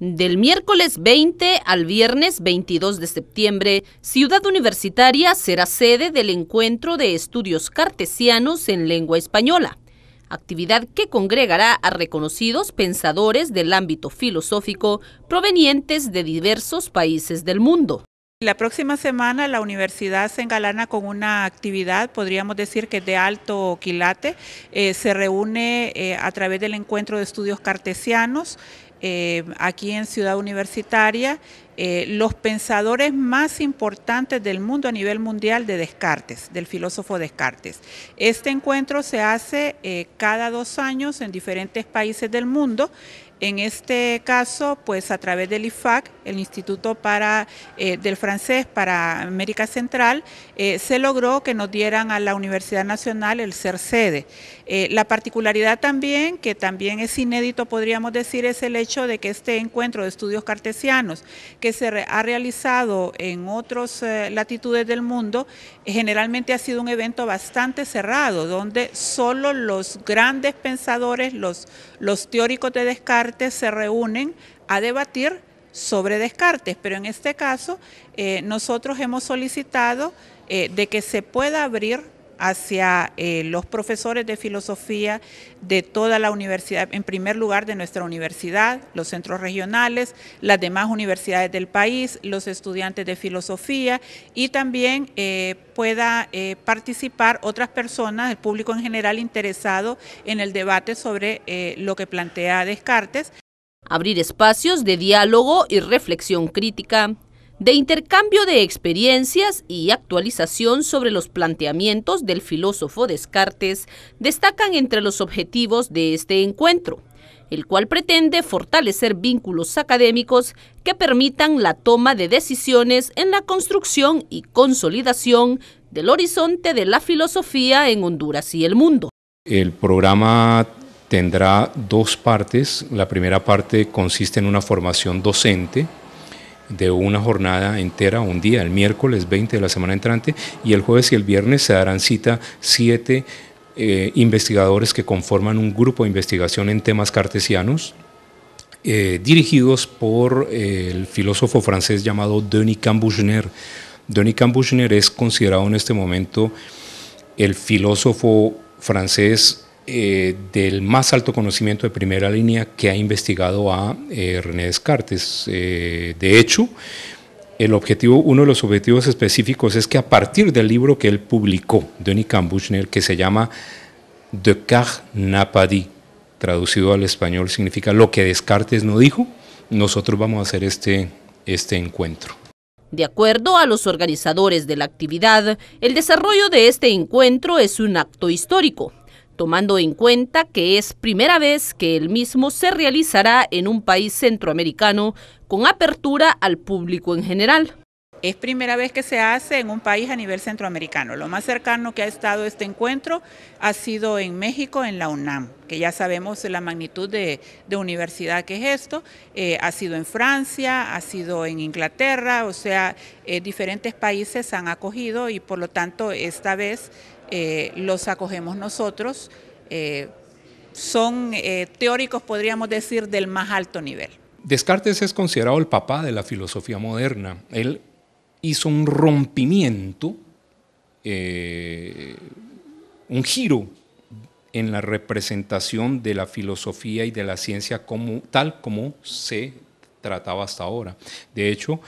Del miércoles 20 al viernes 22 de septiembre, Ciudad Universitaria será sede del encuentro de estudios cartesianos en lengua española, actividad que congregará a reconocidos pensadores del ámbito filosófico provenientes de diversos países del mundo. La próxima semana la universidad se engalana con una actividad, podríamos decir que de alto quilate. Eh, se reúne eh, a través del encuentro de estudios cartesianos eh, aquí en Ciudad Universitaria eh, los pensadores más importantes del mundo a nivel mundial de Descartes, del filósofo Descartes. Este encuentro se hace eh, cada dos años en diferentes países del mundo. En este caso, pues a través del IFAC el Instituto para, eh, del Francés para América Central, eh, se logró que nos dieran a la Universidad Nacional el ser sede. Eh, la particularidad también, que también es inédito podríamos decir, es el hecho de que este encuentro de estudios cartesianos que se ha realizado en otras latitudes del mundo, generalmente ha sido un evento bastante cerrado, donde solo los grandes pensadores, los, los teóricos de Descartes se reúnen a debatir sobre Descartes, pero en este caso eh, nosotros hemos solicitado eh, de que se pueda abrir hacia eh, los profesores de filosofía de toda la universidad, en primer lugar de nuestra universidad, los centros regionales, las demás universidades del país, los estudiantes de filosofía y también pueda participar otras personas, el público en general interesado en el debate sobre lo que plantea Descartes abrir espacios de diálogo y reflexión crítica, de intercambio de experiencias y actualización sobre los planteamientos del filósofo Descartes, destacan entre los objetivos de este encuentro el cual pretende fortalecer vínculos académicos que permitan la toma de decisiones en la construcción y consolidación del horizonte de la filosofía en Honduras y el mundo. El programa tendrá dos partes. La primera parte consiste en una formación docente de una jornada entera, un día, el miércoles 20 de la semana entrante, y el jueves y el viernes se darán cita siete eh, investigadores que conforman un grupo de investigación en temas cartesianos, eh, dirigidos por eh, el filósofo francés llamado Denis Cambuchner. Denis Cambuchner es considerado en este momento el filósofo francés eh, del más alto conocimiento de primera línea que ha investigado a eh, René Descartes. Eh, de hecho, el objetivo, uno de los objetivos específicos es que a partir del libro que él publicó, de Buchner, que se llama De Car Napadi, traducido al español significa lo que Descartes no dijo, nosotros vamos a hacer este, este encuentro. De acuerdo a los organizadores de la actividad, el desarrollo de este encuentro es un acto histórico, tomando en cuenta que es primera vez que el mismo se realizará en un país centroamericano con apertura al público en general. Es primera vez que se hace en un país a nivel centroamericano. Lo más cercano que ha estado este encuentro ha sido en México, en la UNAM, que ya sabemos la magnitud de, universidad que es esto. Eh, ha sido en Francia, ha sido en Inglaterra, o sea, eh, diferentes países han acogido y por lo tanto esta vez eh, los acogemos nosotros. Eh, son eh, teóricos, podríamos decir, del más alto nivel. Descartes es considerado el papá de la filosofía moderna. Él hizo un rompimiento, un giro en la representación de la filosofía y de la ciencia como, tal como se trataba hasta ahora. De hecho,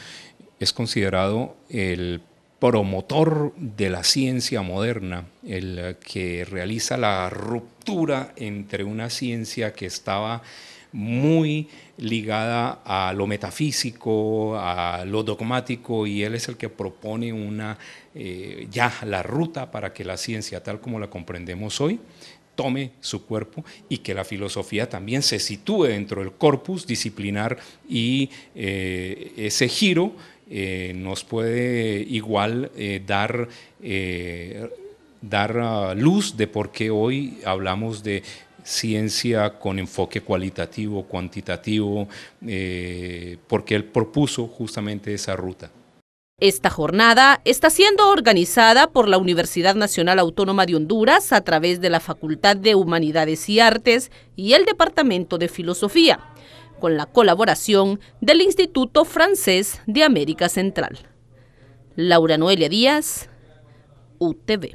es considerado el promotor de la ciencia moderna, el eh, que realiza la ruptura entre una ciencia que estaba muy ligada a lo metafísico, a lo dogmático, y él es el que propone una, eh, ya la ruta para que la ciencia, tal como la comprendemos hoy, tome su cuerpo y que la filosofía también se sitúe dentro del corpus disciplinar y eh, ese giro eh, nos puede igual eh, dar, eh, ah, luz de por qué hoy hablamos de ciencia con enfoque cualitativo, cuantitativo, porque él propuso justamente esa ruta. Esta jornada está siendo organizada por la Universidad Nacional Autónoma de Honduras a través de la Facultad de Humanidades y Artes y el Departamento de Filosofía con la colaboración del Instituto Francés de América Central. Laura Noelia Díaz, UTV.